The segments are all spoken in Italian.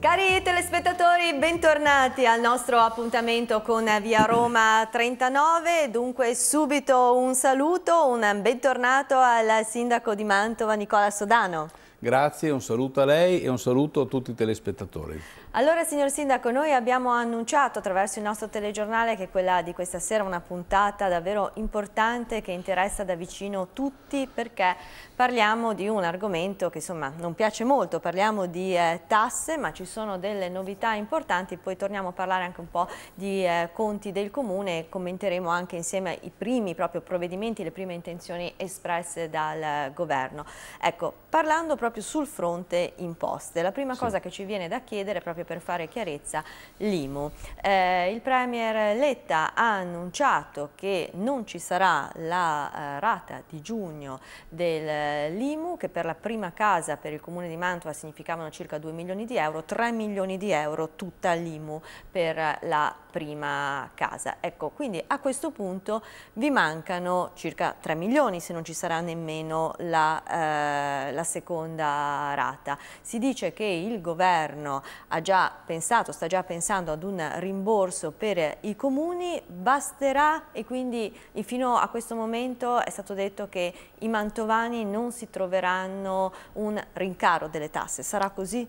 Cari telespettatori, bentornati al nostro appuntamento con Via Roma 39. Dunque subito un saluto, un bentornato al sindaco di Mantova Nicola Sodano. Grazie, un saluto a lei e un saluto a tutti i telespettatori. Allora, signor Sindaco, noi abbiamo annunciato attraverso il nostro telegiornale che quella di questa sera è una puntata davvero importante che interessa da vicino tutti perché parliamo di un argomento che insomma non piace molto, parliamo di eh, tasse ma ci sono delle novità importanti, poi torniamo a parlare anche un po' di eh, conti del Comune e commenteremo anche insieme i primi proprio provvedimenti, le prime intenzioni espresse dal eh, Governo. Ecco, parlando proprio sul fronte imposte, la prima sì. cosa che ci viene da chiedere è proprio per fare chiarezza l'IMU. Eh, il Premier Letta ha annunciato che non ci sarà la eh, rata di giugno dell'IMU eh, che per la prima casa per il Comune di Mantova significavano circa 2 milioni di euro, 3 milioni di euro tutta l'IMU per la prima casa. Ecco, quindi a questo punto vi mancano circa 3 milioni se non ci sarà nemmeno la, eh, la seconda rata. Si dice che il governo ha già già pensato, sta già pensando ad un rimborso per i comuni, basterà e quindi fino a questo momento è stato detto che i mantovani non si troveranno un rincaro delle tasse, sarà così?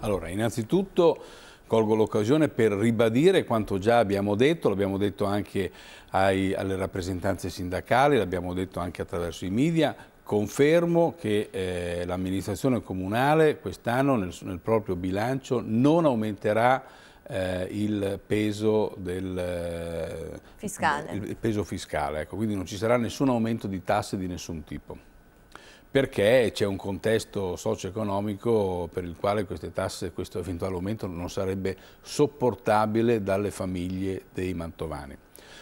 Allora, innanzitutto... Colgo l'occasione per ribadire quanto già abbiamo detto, l'abbiamo detto anche ai, alle rappresentanze sindacali, l'abbiamo detto anche attraverso i media, Confermo che eh, l'amministrazione comunale quest'anno nel, nel, proprio bilancio non aumenterà eh, il, peso del, eh, fiscale. il peso fiscale, ecco, quindi non ci sarà nessun aumento di tasse di nessun tipo perché c'è un contesto socio-economico per il quale queste tasse, questo eventuale aumento non sarebbe sopportabile dalle famiglie dei mantovani.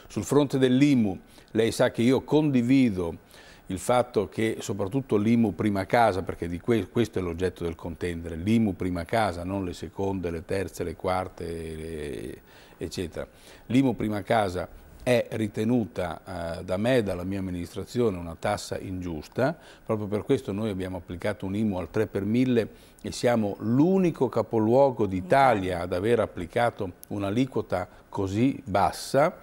Sul fronte dell'IMU, lei sa che io condivido il fatto che soprattutto l'IMU prima casa, perché que questo è l'oggetto del contendere, l'IMU prima casa, non le seconde, le terze, le quarte, le, eccetera. L'IMU prima casa è ritenuta eh, da me e dalla mia amministrazione una tassa ingiusta, proprio per questo noi abbiamo applicato un IMU al 3 per 1000 e siamo l'unico capoluogo d'Italia ad aver applicato un'aliquota così bassa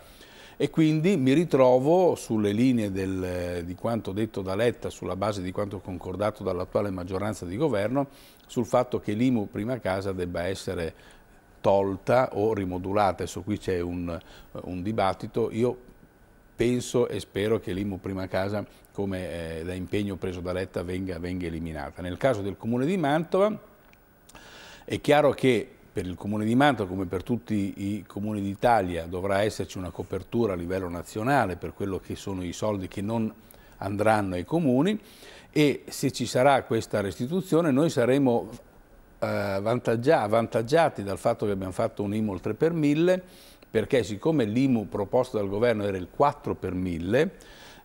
e quindi mi ritrovo sulle linee del, di quanto detto da Letta sulla base di quanto concordato dall'attuale maggioranza di governo sul fatto che l'IMU prima casa debba essere tolta o rimodulata, adesso qui c'è un, un dibattito, io penso e spero che l'IMU prima casa come eh, da impegno preso da Letta venga, venga eliminata. Nel caso del Comune di Mantova è chiaro che per il Comune di Mantova, come per tutti i comuni d'Italia, dovrà esserci una copertura a livello nazionale per quello che sono i soldi che non andranno ai comuni e se ci sarà questa restituzione noi saremo eh, avvantaggiati dal fatto che abbiamo fatto un IMU al 3 per 1000 perché siccome l'IMU proposto dal governo era il 4 per 1000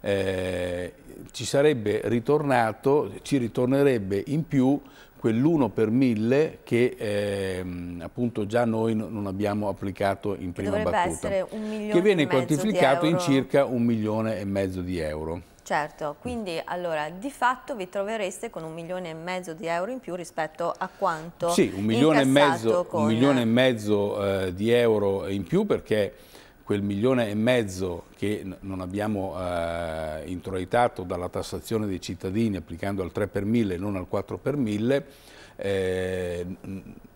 eh, ci sarebbe ritornato, ci ritornerebbe in più quell'uno per mille che eh, appunto già noi non abbiamo applicato in prima che battuta, che viene quantificato in circa un milione e mezzo di euro. Certo, quindi allora di fatto vi trovereste con un milione e mezzo di euro in più rispetto a quanto sì, un milione e mezzo, con... un milione e mezzo eh, di euro in più perché quel milione e mezzo che non abbiamo eh, introitato dalla tassazione dei cittadini applicando al 3 per 1000 e non al 4 per 1000, eh,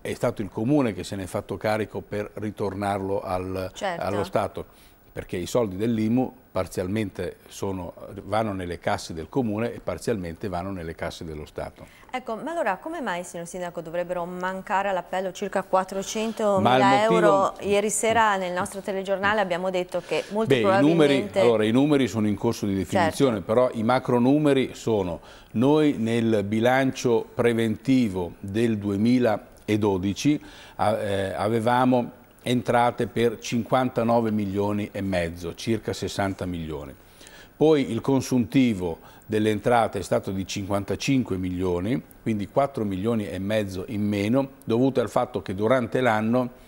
è stato il comune che se ne è fatto carico per ritornarlo al, certo. allo Stato perché i soldi dell'IMU parzialmente sono, vanno nelle casse del comune e parzialmente vanno nelle casse dello Stato. Ecco, ma allora come mai, signor Sindaco, dovrebbero mancare all'appello circa 400 ma mila motivo... euro? Ieri sera nel nostro telegiornale abbiamo detto che molto Beh, probabilmente... I numeri, allora, i numeri sono in corso di definizione, certo. però i macronumeri sono noi nel bilancio preventivo del 2012 eh, avevamo entrate per 59 milioni e mezzo, circa 60 milioni. Poi il consuntivo delle entrate è stato di 55 milioni, quindi 4 milioni e mezzo in meno, dovuto al fatto che durante l'anno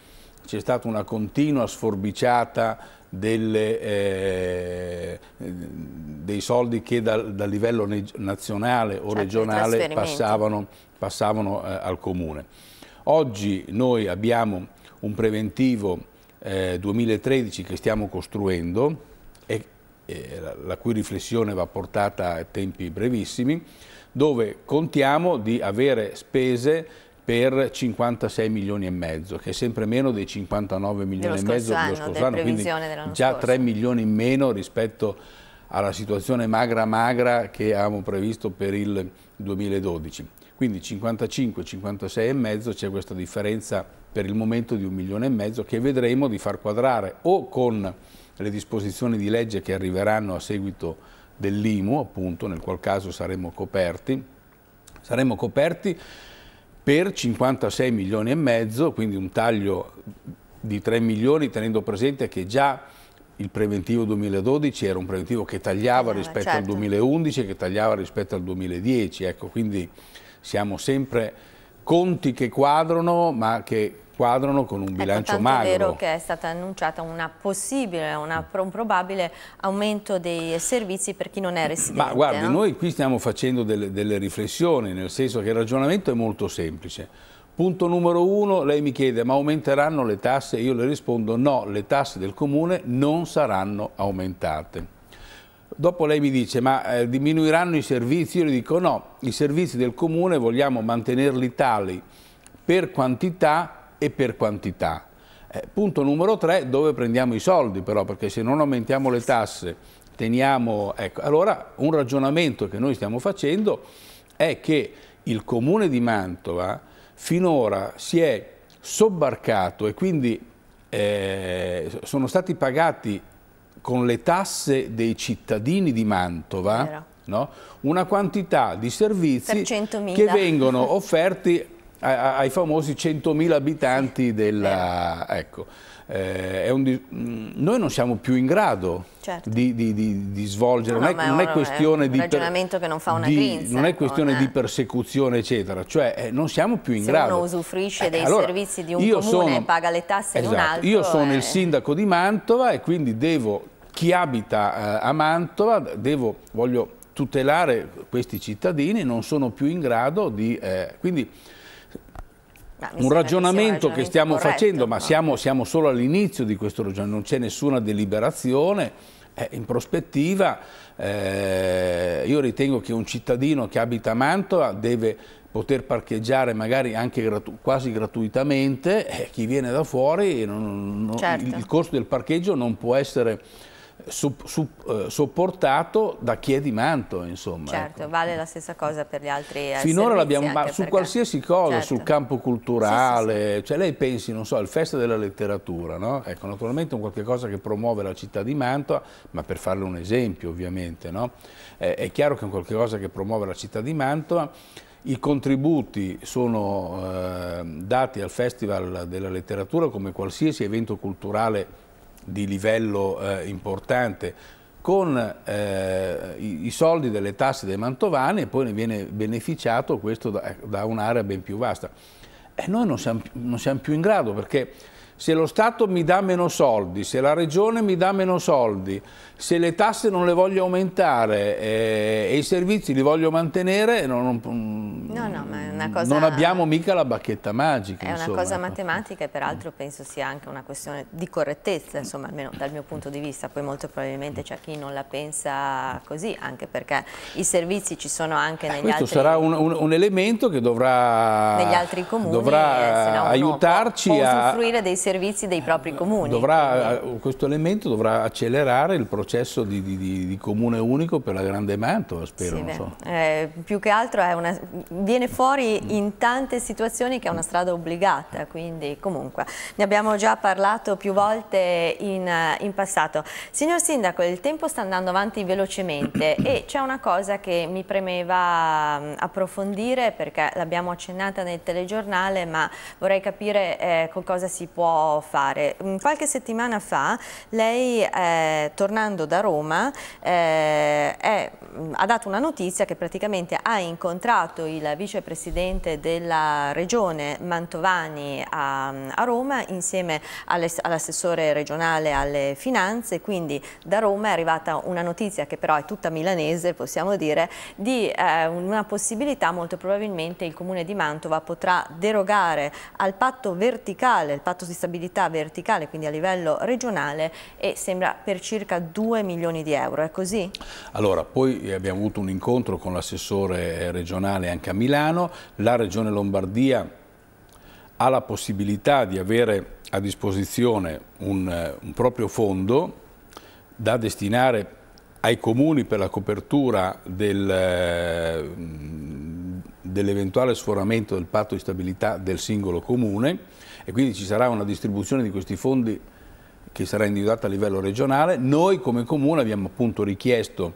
c'è stata una continua sforbiciata delle, eh, dei soldi che dal, dal livello nazionale o certo, regionale passavano, passavano eh, al comune. Oggi noi abbiamo un preventivo eh, 2013 che stiamo costruendo e, e eh, la cui riflessione va portata a tempi brevissimi, dove contiamo di avere spese per 56 milioni e mezzo, che è sempre meno dei 59 milioni e mezzo dello scorso anno, quindi già scorso. 3 milioni in meno rispetto alla situazione magra-magra che avevamo previsto per il 2012. Quindi 55, 56 e mezzo c'è questa differenza per il momento di un milione e mezzo che vedremo di far quadrare o con le disposizioni di legge che arriveranno a seguito dell'IMU, appunto, nel qual caso saremo coperti, saremo coperti per 56 milioni e mezzo, quindi un taglio di 3 milioni, tenendo presente che già il preventivo 2012 era un preventivo che tagliava ah, rispetto certo. al 2011 e che tagliava rispetto al 2010, ecco, quindi siamo sempre conti che quadrano ma che quadrano con un ecco, bilancio ecco, magro. È vero che è stata annunciata una possibile, una, un probabile aumento dei servizi per chi non è residente. Ma guardi, no? noi qui stiamo facendo delle, delle riflessioni, nel senso che il ragionamento è molto semplice. Punto numero uno, lei mi chiede ma aumenteranno le tasse? Io le rispondo no, le tasse del comune non saranno aumentate. Dopo lei mi dice ma eh, diminuiranno i servizi? Io le dico no, i servizi del comune vogliamo mantenerli tali per quantità e per quantità. Eh, punto numero tre, dove prendiamo i soldi però, perché se non aumentiamo le tasse, teniamo... Ecco, allora un ragionamento che noi stiamo facendo è che il comune di Mantova finora si è sobbarcato e quindi eh, sono stati pagati con le tasse dei cittadini di Mantova no? una quantità di servizi che vengono offerti ai famosi 100.000 abitanti della... Eh. Ecco, eh, un, mm, noi non siamo più in grado certo. di, di, di, di, svolgere, no, non, è, un ragionamento che non fa una grinza, non è questione di persecuzione eccetera, cioè eh, non siamo più in Se grado. Se uno usufruisce eh, dei allora, servizi di un comune sono, e paga le tasse esatto, di un esatto. altro. Io sono il eh. sindaco di Mantova e quindi devo, chi abita eh, a Mantova, devo, voglio tutelare questi cittadini, non sono più in grado di... quindi, un ragionamento che, che stiamo corretto, facendo, ma no? siamo, siamo, solo all'inizio di questo ragionamento, non c'è nessuna deliberazione. Eh, in prospettiva eh, io ritengo che un cittadino che abita a Mantova deve poter parcheggiare magari anche gratu quasi gratuitamente, eh, chi viene da fuori non, non, certo. il, il costo del parcheggio non può essere su, su, eh, sopportato da chi è di Manto, insomma. Certo, ecco. vale la stessa cosa per gli altri Finora l'abbiamo, ma su qualsiasi cosa, certo. sul campo culturale, sì, sì, sì. cioè lei pensi, non so, al Festa della Letteratura, no? Ecco, naturalmente è un qualche cosa che promuove la città di Mantova, ma per farle un esempio ovviamente, no? Eh, è chiaro che è un qualche cosa che promuove la città di Mantova, i contributi sono eh, dati al Festival della Letteratura come qualsiasi evento culturale di livello eh, importante con eh, i, soldi delle tasse dei mantovani e poi ne viene beneficiato questo da, eh, da un'area ben più vasta. E noi non siamo, non siamo più in grado perché se lo Stato mi dà meno soldi, se la Regione mi dà meno soldi, se le tasse non le voglio aumentare eh, e i servizi li voglio mantenere, non, non, mm, no, no, cosa, non abbiamo mica la bacchetta magica. È insomma. una cosa ecco. matematica e peraltro penso sia anche una questione di correttezza, insomma, almeno dal mio punto di vista, poi molto probabilmente c'è chi non la pensa così, anche perché i servizi ci sono anche eh, negli eh, questo altri... Questo sarà un, un, un, elemento che dovrà, negli altri comuni, dovrà eh, no, aiutarci a... dei servizi dei propri eh, comuni. Dovrà, eh, questo elemento dovrà accelerare il processo di, di, di, di comune unico per la Grande Mantova, spero. Sì, so. eh, più che altro una, viene fuori in tante situazioni che è una strada obbligata, quindi comunque ne abbiamo già parlato più volte in, in passato. Signor Sindaco, il tempo sta andando avanti velocemente e c'è una cosa che mi premeva approfondire perché l'abbiamo accennata nel telegiornale ma vorrei capire eh, con cosa si può fare. Mm, qualche settimana fa lei, eh, tornando da Roma, eh, è, mm, ha dato una notizia che praticamente ha incontrato il vicepresidente della regione Mantovani a, a Roma insieme all'assessore all regionale alle finanze, quindi da Roma è arrivata una notizia che però è tutta milanese, possiamo dire, di eh, una possibilità molto probabilmente il comune di Mantova potrà derogare al patto verticale, il patto di stabilità verticale, quindi a livello regionale, e sembra per circa 2 milioni di euro, è così? Allora, poi abbiamo avuto un incontro con l'assessore regionale anche a Milano, la regione Lombardia ha la possibilità di avere a disposizione un, un proprio fondo da destinare ai comuni per la copertura del, dell'eventuale sforamento del patto di stabilità del singolo comune e quindi ci sarà una distribuzione di questi fondi che sarà individuata a livello regionale. Noi come Comune abbiamo appunto richiesto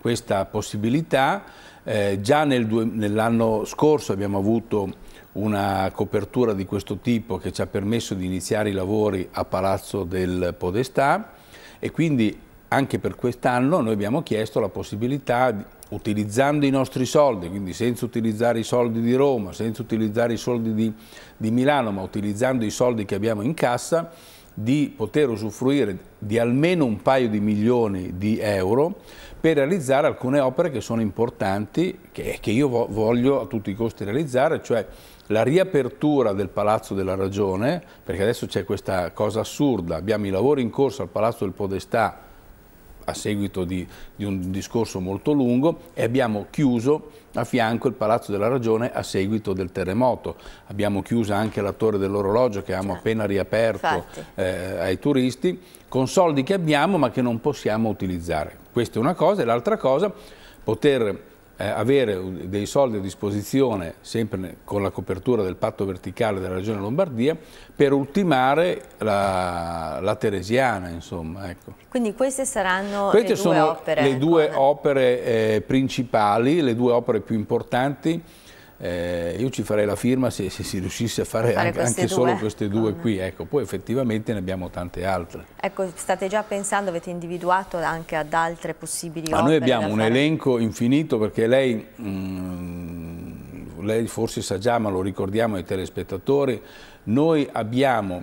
questa possibilità, eh, già nel nell'anno scorso abbiamo avuto una copertura di questo tipo che ci ha permesso di iniziare i lavori a Palazzo del Podestà e quindi anche per quest'anno noi abbiamo chiesto la possibilità utilizzando i nostri soldi, quindi senza utilizzare i soldi di Roma, senza utilizzare i soldi di, di Milano, ma utilizzando i soldi che abbiamo in cassa, di poter usufruire di almeno un paio di milioni di euro per realizzare alcune opere che sono importanti e che io voglio a tutti i costi realizzare, cioè la riapertura del Palazzo della Ragione, perché adesso c'è questa cosa assurda, abbiamo i lavori in corso al Palazzo del Podestà a seguito di, di un discorso molto lungo e abbiamo chiuso a fianco il Palazzo della Ragione a seguito del terremoto. Abbiamo chiuso anche la Torre dell'Orologio che abbiamo appena riaperto eh, ai turisti con soldi che abbiamo ma che non possiamo utilizzare. Questa è una cosa e l'altra cosa poter eh, avere dei soldi a disposizione, sempre con la copertura del patto verticale della Regione Lombardia, per ultimare la, la Teresiana. Insomma, ecco. Quindi queste saranno queste le due opere? le due opere eh, principali, le due opere più importanti eh, io ci farei la firma se, se si riuscisse a fare, fare anche, anche solo queste due Come? Mm. qui, ecco. poi effettivamente ne abbiamo tante altre. Ecco, state già pensando, avete individuato anche ad altre possibili Ma noi abbiamo un fare... elenco infinito perché lei, mh, mm, lei forse sa già, ma lo ricordiamo ai telespettatori, noi abbiamo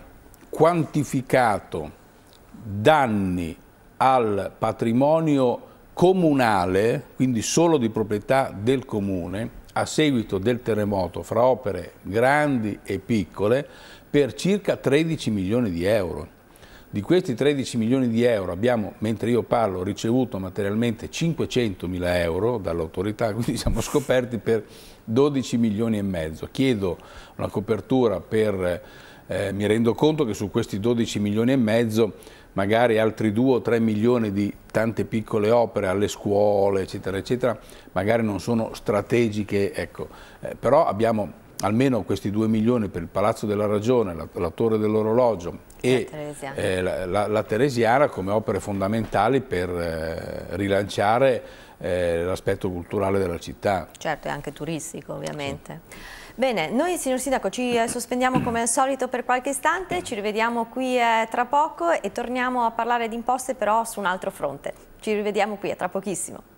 quantificato danni al patrimonio comunale, quindi solo di proprietà del comune, a seguito del terremoto fra opere grandi e piccole per circa 13 milioni di euro. Di questi 13 milioni di euro abbiamo, mentre io parlo, ricevuto materialmente 500 mila euro dall'autorità, quindi siamo scoperti per 12 milioni e mezzo. Chiedo una copertura per, eh, mi rendo conto che su questi 12 milioni e mezzo magari altri 2 o 3 milioni di tante piccole opere alle scuole, eccetera, eccetera, magari non sono strategiche, ecco. Eh, però abbiamo almeno questi 2 milioni per il Palazzo della Ragione, la, la Torre dell'Orologio e la Teresiana. Eh, la, la Teresiana. come opere fondamentali per eh, rilanciare eh, l'aspetto culturale della città. Certo, e anche turistico ovviamente. Sì. Bene, noi signor Sindaco ci eh, sospendiamo come al solito per qualche istante, ci rivediamo qui eh, tra poco e torniamo a parlare di imposte però su un altro fronte. Ci rivediamo qui a tra pochissimo.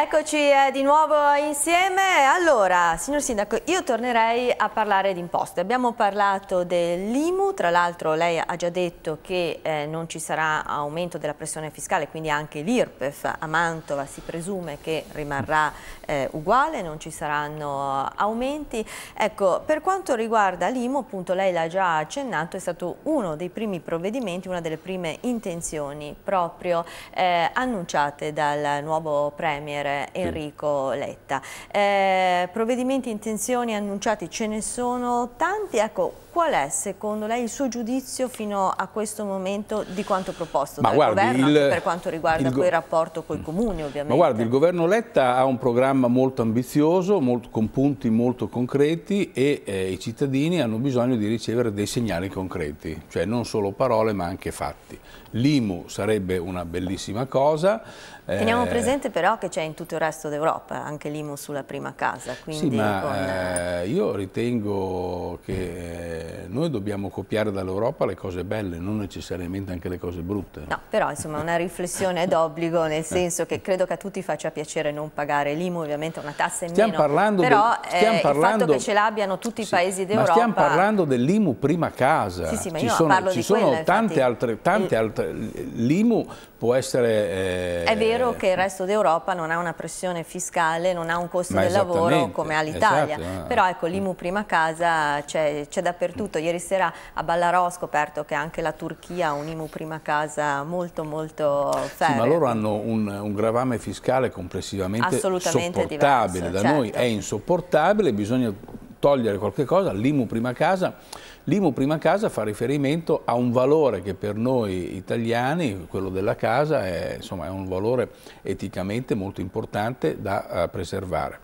eccoci eh, di nuovo insieme. Allora, signor Sindaco, io tornerei a parlare di imposte. Abbiamo parlato dell'IMU, tra l'altro lei ha già detto che eh, non ci sarà aumento della pressione fiscale, quindi anche l'IRPEF a Mantova si presume che rimarrà eh, uguale, non ci saranno aumenti. Ecco, per quanto riguarda l'IMU, appunto lei l'ha già accennato, è stato uno dei primi provvedimenti, una delle prime intenzioni proprio eh, annunciate dal nuovo Premier Premier Enrico Letta. Eh, provvedimenti e intenzioni annunciati ce ne sono tanti, ecco qual è secondo lei il suo giudizio fino a questo momento di quanto proposto Ma dal guardi, governo il, per quanto riguarda il, poi rapporto con i comuni ovviamente? Ma guardi, il governo Letta ha un programma molto ambizioso, molto, con punti molto concreti e eh, i cittadini hanno bisogno di ricevere dei segnali concreti, cioè non solo parole ma anche fatti. L'IMU sarebbe una bellissima cosa. Eh, Teniamo eh, presente però che c'è in tutto il resto d'Europa eh, anche l'IMU sulla prima casa. Quindi sì, ma con... Eh, eh, io ritengo che noi dobbiamo copiare dall'Europa le cose belle, non necessariamente anche le cose brutte. No, però insomma una riflessione d'obbligo, nel eh. senso che credo che a tutti faccia piacere non pagare l'IMU, ovviamente una tassa in stiamo meno, parlando però del, eh, stiamo eh, parlando, il fatto che ce l'abbiano tutti sì, i paesi d'Europa... Ma stiamo parlando dell'IMU prima casa, sì, sì, ma ci sono, parlo ci sono quella, tante infatti, altre... Tante il... Eh. altre L'IMU può essere... Eh, è vero che il resto d'Europa non ha una pressione fiscale, non ha un costo del lavoro come all'Italia, esatto, però ecco l'IMU prima casa c'è dappertutto tutto. Ieri sera a Ballarò ho scoperto che anche la Turchia ha un IMU prima casa molto molto fermo. Sì, ma loro hanno un, un gravame fiscale complessivamente sopportabile, diverso, da certo. noi è insopportabile, bisogna togliere qualche cosa, l'IMU prima casa, l'IMU prima casa fa riferimento a un valore che per noi italiani, quello della casa, è, insomma, è un valore eticamente molto importante da eh, preservare.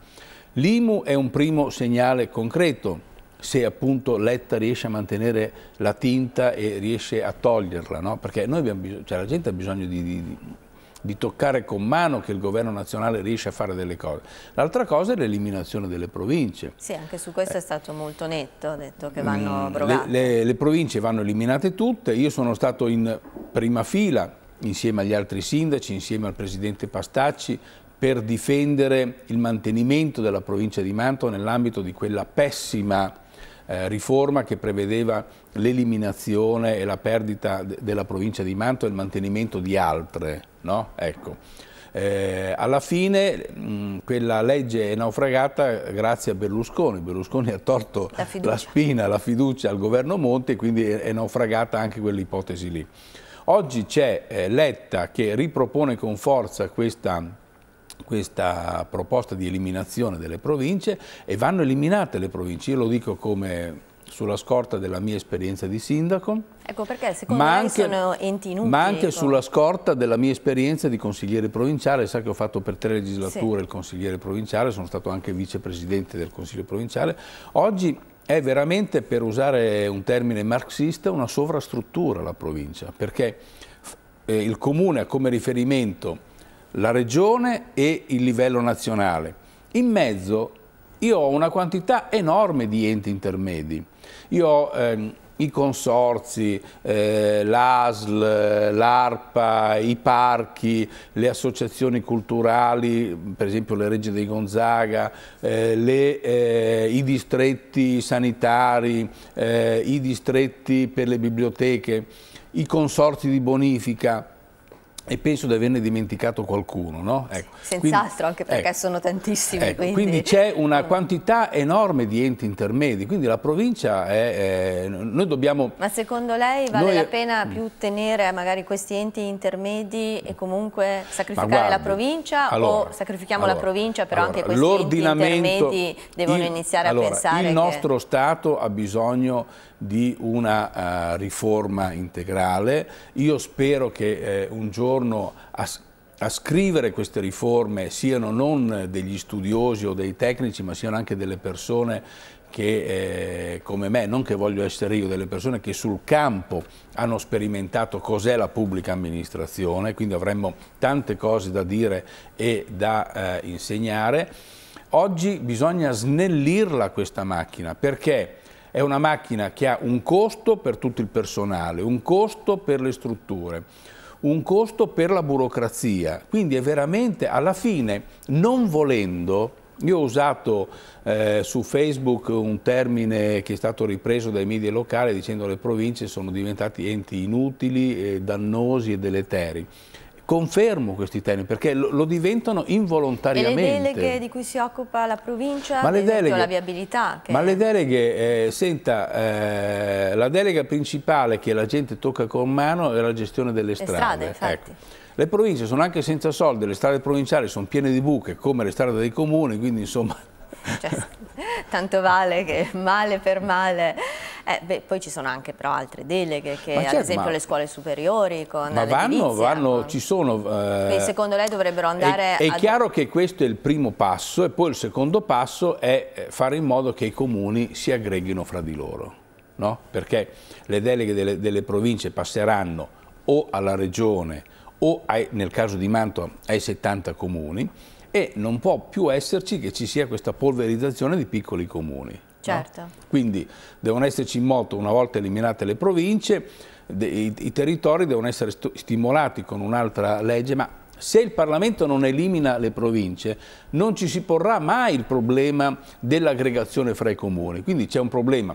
L'IMU è un primo segnale concreto se appunto Letta riesce a mantenere la tinta e riesce a toglierla, no? perché bisogno, cioè la gente ha bisogno di, di, di, toccare con mano che il governo nazionale riesce a fare delle cose. L'altra cosa è l'eliminazione delle province. Sì, anche su questo eh. è stato molto netto, ha detto che vanno provate. Mm, le, le, le province vanno eliminate tutte, io sono stato in prima fila insieme agli altri sindaci, insieme al presidente Pastacci, per difendere il mantenimento della provincia di Mantova nell'ambito di quella pessima eh, riforma che prevedeva l'eliminazione e la perdita de della provincia di Manto e il mantenimento di altre. No? Ecco. Eh, alla fine mh, quella legge è naufragata grazie a Berlusconi. Berlusconi ha tolto la, la spina, la fiducia al governo Monti e quindi è, naufragata anche quell'ipotesi lì. Oggi c'è eh, Letta che ripropone con forza questa questa proposta di eliminazione delle province e vanno eliminate le province. Io lo dico come sulla scorta della mia esperienza di sindaco. Ecco perché secondo me anche, sono enti inutili. Ma anche ecco. sulla scorta della mia esperienza di consigliere provinciale, sa che ho fatto per tre legislature sì. il consigliere provinciale, sono stato anche vicepresidente del consiglio provinciale. Oggi è veramente, per usare un termine marxista, una sovrastruttura la provincia, perché eh, il comune ha come riferimento la regione e il livello nazionale. In mezzo io ho una quantità enorme di enti intermedi. Io ho ehm, i consorzi, eh, l'ASL, l'ARPA, i parchi, le associazioni culturali, per esempio le Regge dei Gonzaga, eh, le, eh, i distretti sanitari, eh, i distretti per le biblioteche, i consorzi di bonifica e penso di averne dimenticato qualcuno. No? Ecco. Senz'altro, anche perché ecco. sono tantissimi. Ecco. Quindi, c'è una quantità enorme di enti intermedi, quindi la provincia è... è noi dobbiamo... Ma secondo lei vale noi... la pena più tenere magari questi enti intermedi e comunque sacrificare guardi, la provincia allora, o sacrifichiamo allora, la provincia però allora, anche questi enti intermedi devono il, iniziare a pensare Il nostro che... Stato ha bisogno di una uh, riforma integrale. Io spero che eh, un giorno a, a, scrivere queste riforme siano non degli studiosi o dei tecnici, ma siano anche delle persone che eh, come me, non che voglio essere io, delle persone che sul campo hanno sperimentato cos'è la pubblica amministrazione, quindi avremmo tante cose da dire e da eh, insegnare. Oggi bisogna snellirla questa macchina perché è una macchina che ha un costo per tutto il personale, un costo per le strutture, un costo per la burocrazia, quindi è veramente alla fine non volendo io ho usato eh, su Facebook un termine che è stato ripreso dai media locali dicendo che le province sono diventate enti inutili, dannosi e deleteri confermo questi temi perché lo, lo, diventano involontariamente. E le deleghe di cui si occupa la provincia, ma le deleghe, la viabilità? Che... Ma le deleghe, eh, senta, eh, la delega principale che la gente tocca con mano è la gestione delle strade. Le, strade, ecco. le province sono anche senza soldi, le strade provinciali sono piene di buche come le strade dei comuni, quindi insomma... Cioè, tanto vale che male per male eh, beh, poi ci sono anche però altre deleghe, che, certo, ad esempio ma... le scuole superiori con Ma vanno, vanno con... ci sono... Eh... secondo lei dovrebbero andare... È, è ad... chiaro che questo è il primo passo e poi il secondo passo è eh, fare in modo che i comuni si aggreghino fra di loro. No? Perché le deleghe delle, delle province passeranno o alla regione o ai, nel caso di Mantova ai 70 comuni e non può più esserci che ci sia questa polverizzazione di piccoli comuni. Certo. No? Quindi devono esserci in moto una volta eliminate le province, i, i territori devono essere stimolati con un'altra legge, ma se il Parlamento non elimina le province non ci si porrà mai il problema dell'aggregazione fra i comuni, quindi c'è un problema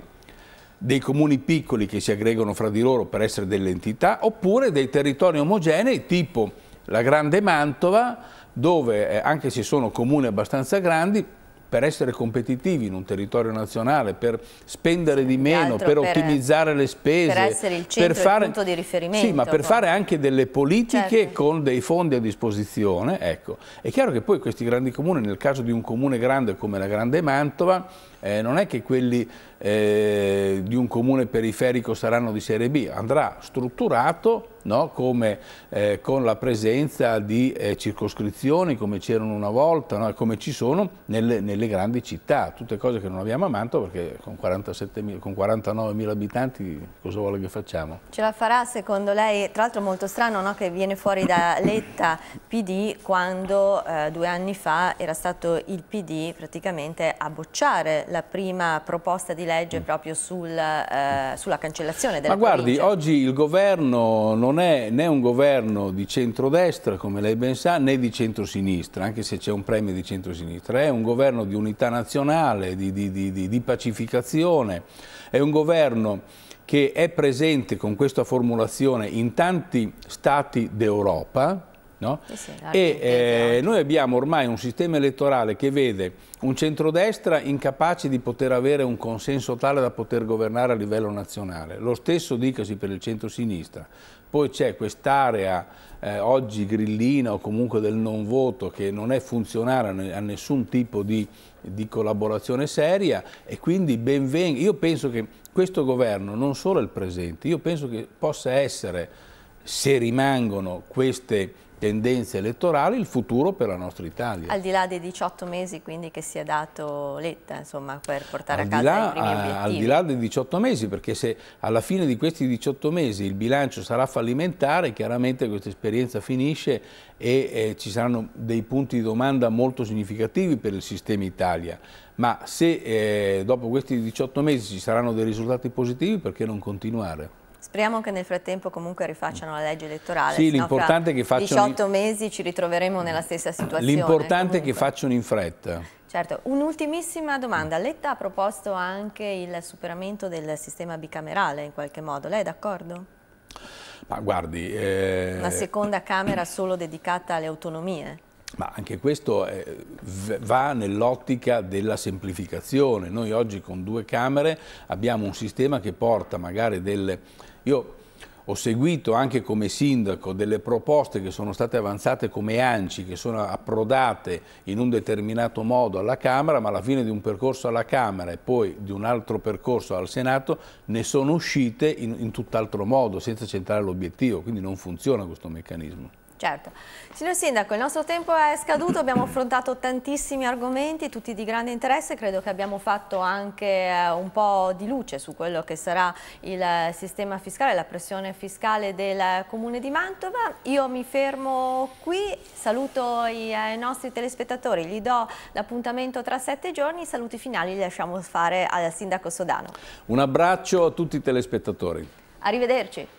dei comuni piccoli che si aggregano fra di loro per essere delle entità oppure dei territori omogenei tipo la Grande Mantova dove eh, anche se sono comuni abbastanza grandi per essere competitivi in un territorio nazionale, per spendere di meno, per, per, ottimizzare le spese. Per essere il centro per fare, il punto di riferimento. Sì, ma per poi. fare anche delle politiche certo. con dei fondi a disposizione. Ecco. È chiaro che poi questi grandi comuni, nel caso di un comune grande come la Grande Mantova, eh, non è che quelli eh, di un comune periferico saranno di serie B, andrà strutturato no? come, eh, con la presenza di eh, circoscrizioni come c'erano una volta, no? come ci sono nelle, nelle, grandi città, tutte cose che non abbiamo a amato perché con, 47 con 49.000 abitanti cosa vuole che facciamo? Ce la farà secondo lei, tra l'altro molto strano no? che viene fuori da Letta PD quando eh, due anni fa era stato il PD praticamente a bocciare la prima proposta di legge mm. proprio sul, eh, sulla cancellazione della Ma guardi, provincia. oggi il governo non è né un governo di centrodestra, come lei ben sa, né di centrosinistra, anche se c'è un premio di centrosinistra. È un governo di unità nazionale, di, di, di, di pacificazione, è un governo che è presente con questa formulazione in tanti stati d'Europa, No? e eh, noi abbiamo ormai un sistema elettorale che vede un centrodestra incapace di poter avere un consenso tale da poter governare a livello nazionale. Lo stesso dicasi per il centro-sinistra. Poi c'è quest'area eh, oggi grillina o comunque del non voto che non è funzionale a nessun tipo di, di collaborazione seria e quindi benvenga. Io penso che questo governo, non solo il presente, io penso che possa essere, se rimangono queste tendenze elettorali, il futuro per la nostra Italia. Al di là dei 18 mesi quindi che si è dato Letta insomma, per portare al a casa là, i primi eh, obiettivi. Al di là dei 18 mesi, perché se alla fine di questi 18 mesi il bilancio sarà fallimentare, chiaramente questa esperienza finisce e eh, ci saranno dei punti di domanda molto significativi per il sistema Italia. Ma se eh, dopo questi 18 mesi ci saranno dei risultati positivi, perché non continuare? Speriamo che nel frattempo comunque rifacciano la legge elettorale. Sì, l'importante è che facciano... 18 mesi ci ritroveremo nella stessa situazione. L'importante è che facciano in fretta. Certo, un'ultimissima domanda. Letta ha proposto anche il superamento del sistema bicamerale in qualche modo. Lei è d'accordo? Ma guardi... Eh... Una seconda Camera solo dedicata alle autonomie. Ma anche questo è, eh, va nell'ottica della semplificazione. Noi oggi con due Camere abbiamo un sistema che porta magari delle io ho seguito anche come sindaco delle proposte che sono state avanzate come ANCI, che sono approdate in un determinato modo alla Camera, ma alla fine di un percorso alla Camera e poi di un altro percorso al Senato ne sono uscite in, in tutt'altro modo, senza centrare l'obiettivo, quindi non funziona questo meccanismo. Certo. Signor Sindaco, il nostro tempo è scaduto, abbiamo affrontato tantissimi argomenti, tutti di grande interesse, credo che abbiamo fatto anche eh, un po' di luce su quello che sarà il sistema fiscale, la pressione fiscale del Comune di Mantova. Io mi fermo qui, saluto eh, i nostri telespettatori, gli do l'appuntamento tra sette giorni, i saluti finali li lasciamo fare al Sindaco Sodano. Un abbraccio a tutti i telespettatori. Arrivederci.